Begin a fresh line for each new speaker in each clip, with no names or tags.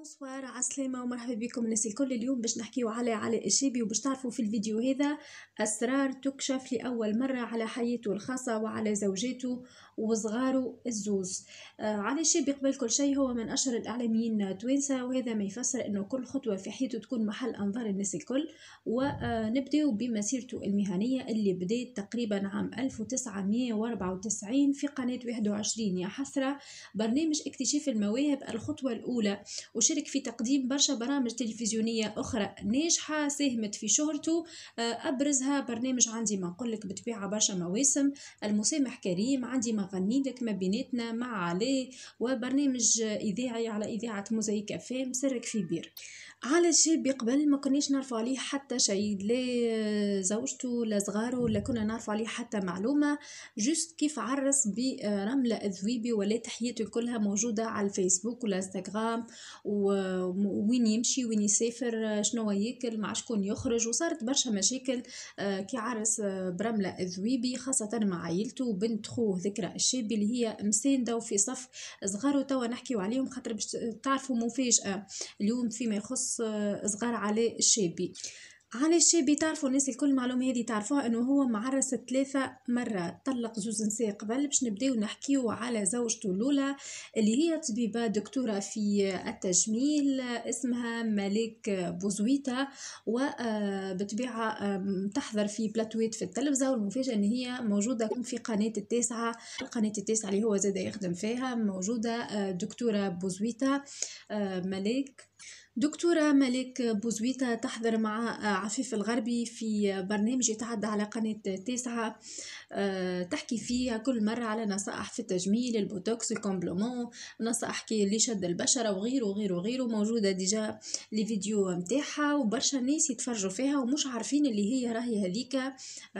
بونسوار عسلامة ومرحبا بكم الناس الكل اليوم باش نحكيو على علاء اشيبي وباش تعرفوا في الفيديو هذا أسرار تكشف لأول مرة على حياته الخاصة وعلى زوجاته وصغاره الزوز آه علاء قبل كل شيء هو من أشهر الإعلاميين توانسة وهذا ما يفسر أنه كل خطوة في حياته تكون محل أنظار الناس الكل ونبدأ آه، بمسيرته المهنية اللي بدأت تقريبا عام 1994 في قناة 21 يا حسرة برنامج اكتشاف المواهب الخطوة الأولى وش شارك في تقديم برشا برامج تلفزيونية أخرى ناجحة ساهمت في شهرته آه، أبرزها برنامج عندي ما نقولك بطبيعة برشا مواسم المسامح كريم عندي ما غنيدك ما بيناتنا مع علي وبرنامج إذاعي على إذاعة موزيكا فام سرك في بير على شيء قبل ما كناش نعرف عليه حتى شيء لا زوجته لا صغارو لا كنا نعرف عليه حتى معلومه جوست كيف عرس برمله الذويبي ولا تحياته كلها موجوده على الفيسبوك ولا انستغرام وين يمشي وين يسافر شنو ياكل مع شكون يخرج وصارت برشا مشاكل آه، كي عرس برمله الذويبي خاصه مع عائلته وبنت خوه ذكرى الشابي اللي هي مسانده وفي صف صغارو توا نحكيو عليهم خاطر باش تعرفوا مفاجاه اليوم فيما يخص فلوس آه، صغار عليه الشابي علي الشابي تعرفوا الناس الكل معلومه هذه تعرفوها انه هو معرس ثلاثه مرات طلق زوج نساء قبل باش نبداو نحكيو على زوجته الاولى اللي هي طبيبه دكتوره في التجميل اسمها ملك بوزويتا وبطبيعه آه، آه، تحضر في بلاتويت في التلفزه والمفاجاه ان هي موجوده في قناه التاسعه القناه التاسعه اللي هو زاد يخدم فيها موجوده دكتوره بوزويتا ملك دكتورة ملك بوزويتا تحضر مع آه، عفيف الغربي في برنامج يتعدى على قناة تسعة آه، تحكي فيها كل مرة على نصائح في التجميل البوتوكس الكومبلومون نصائح كي اللي شد البشرة وغيره وغيره وغيره موجودة ديجا لي فيديو وبرشا ناس يتفرجوا فيها ومش عارفين اللي هي راهي هذيك آه،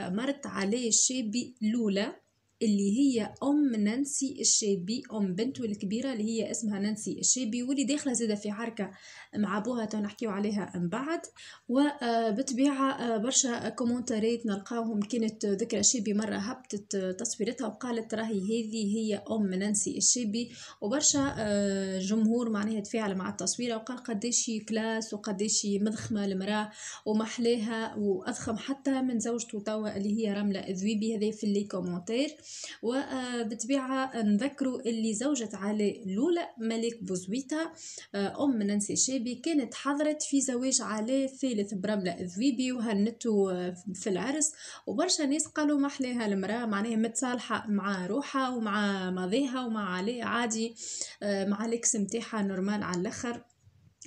مرت عليه الشاب لولا اللي هي أم نانسي الشابي أم بنته الكبيرة اللي هي اسمها نانسي الشابي واللي داخلة زادة في عركة مع أبوها تنحكيو عليها من بعد وبطبيعة آه، آه، برشا كومنتاريت نلقاهم كانت ذكرى شابي مرة هبطت تصويرتها وقالت راهي هذه هي أم نانسي الشابي وبرشا آه، جمهور معناها تفاعل مع التصويرة وقال قديش كلاس وقديش مضخمة المرأة ومحلاها وأضخم حتى من زوجته توا اللي هي رملة الذويبي هذه في اللي كومنتير وبالطبيعة نذكروا اللي زوجة علي الأولى ملك بوزويتا أم نانسي شيبي كانت حضرت في زواج علي الثالث برملة الذويبي وهنته في العرس وبرشا ناس قالوا محلاها المرأة معناها متصالحة مع روحها ومع ماضيها ومع علي عادي أه، مع الإكس متاعها نورمال على الآخر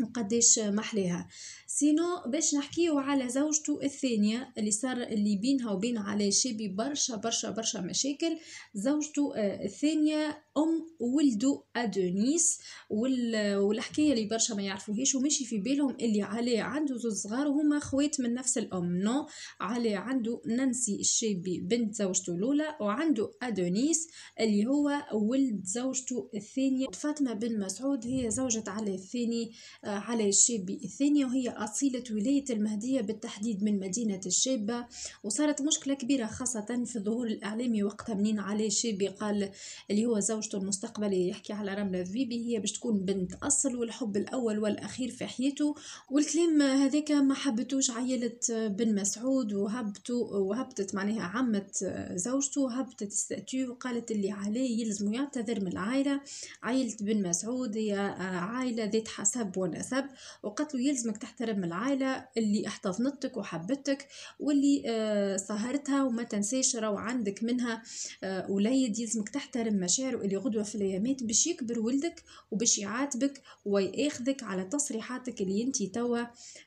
وقديش محلاها سينو باش نحكيو على زوجته الثانية اللي صار اللي بينها وبين علي شابي برشا برشا برشا مشاكل زوجته آه، الثانية أم ولده أدونيس والحكاية اللي برشا ما يعرفوهيش وماشي في بالهم اللي علي عنده زوز صغار وهما خوات من نفس الأم نو علي عنده نانسي الشابي بنت زوجته الأولى وعنده أدونيس اللي هو ولد زوجته الثانية فاطمة بن مسعود هي زوجة علي الثاني آه، على الشابي الثانية وهي أصيلة ولاية المهدية بالتحديد من مدينة الشابة وصارت مشكلة كبيرة خاصة في الظهور الإعلامي وقتها منين على الشابي قال اللي هو زوجته المستقبلية يحكي على رملة ذبيبي هي باش تكون بنت أصل والحب الأول والأخير في حياته والكلام هذاك ما حبتوش عيلة بن مسعود وهبتوا وهبتت معناها عمة زوجته هبتت الستاتيو وقالت اللي عليه يلزم يعتذر من العائلة عائلة بن مسعود هي آه، عائلة ذات حسب ونا. والأسب وقالت له يلزمك تحترم العائلة اللي احتضنتك وحبتك واللي آه، صهرتها وما تنسيش راهو عندك منها آه، وليد يلزمك تحترم مشاعره اللي غدوة في الأيامات باش يكبر ولدك وباش يعاتبك وياخذك على تصريحاتك اللي انت توا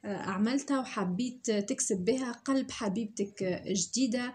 آه، عملتها وحبيت تكسب بها قلب حبيبتك جديدة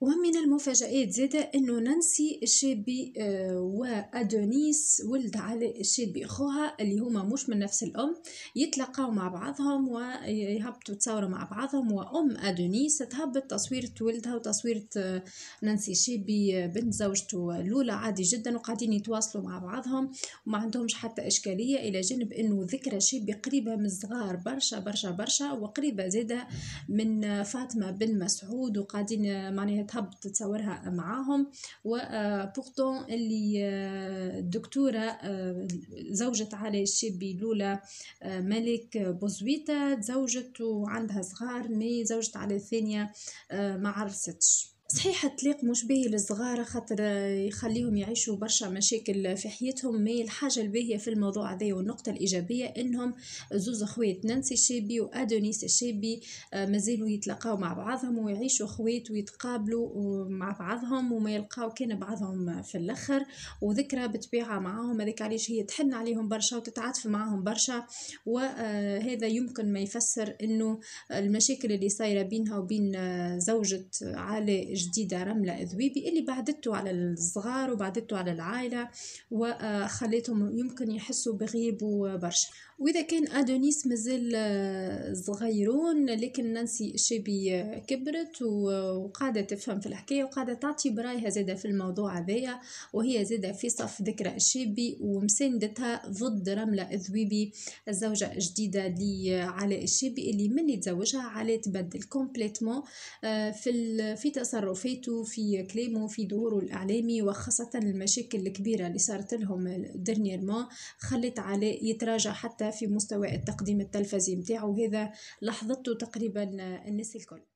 ومن المفاجآت زادة أنه نانسي شابي آه، وأدونيس ولد على شابي خوها اللي هما مش من نفس الأم يتلقاو مع بعضهم ويهبطوا تصوروا مع بعضهم وأم أدونيس تهبط تصويرة ولدها وتصويرة آه، نانسي شابي آه، بنت زوجته لولا عادي جدا وقاعدين يتواصلوا مع بعضهم وما عندهمش حتى إشكالية إلى جانب أنه ذكرى شابي قريبة من الصغار برشا برشا برشا وقريبة زادة من فاطمة بن مسعود وقاعدين معناها تهب تتصورها معاهم وبورتون آه، اللي آه، الدكتورة آه، زوجة علي الشابي الأولى ملك بوزويتا تزوجت وعندها صغار مي زوجة علي الثانية ما عرستش صحيح الطلاق مش باهي للصغار خاطر آه، يخليهم يعيشوا برشا مشاكل في حياتهم مي الحاجة الباهية في الموضوع هذا والنقطة الإيجابية إنهم زوز أخوات نانسي الشابي وأدونيس الشابي آه، مازالوا يتلاقاو مع بعضهم ويعيشوا أخوات ويتقابلوا مع بعضهم وما يلقاو كان بعضهم في الآخر وذكرى بطبيعة معاهم هذاك علاش هي تحن عليهم برشا وتتعاطف معاهم برشا وهذا آه، يمكن ما يفسر إنه المشاكل اللي صايرة بينها وبين زوجة علاء جديدة رملة ذويبي اللي بعدته على الصغار وبعدته على العائلة وخليتهم يمكن يحسوا بغيب برشا واذا كان ادونيس مازال آه، صغيرون لكن نانسي الشابي آه، كبرت وقاعده تفهم في الحكايه وقاعده تعطي برايها زاده في الموضوع هذايا وهي زاده في صف ذكرى الشابي ومساندتها ضد رمله الذويبي الزوجه الجديده لعلاء الشابي اللي من يتزوجها علاء تبدل كومبليتمون آه، في في تصرفاته في كلامه في ظهوره الاعلامي وخاصه المشاكل الكبيره اللي صارت لهم ديرنييرمون خلت علاء يتراجع حتى في مستوى التقديم التلفزي متاعه هذا لاحظته تقريبا الناس الكل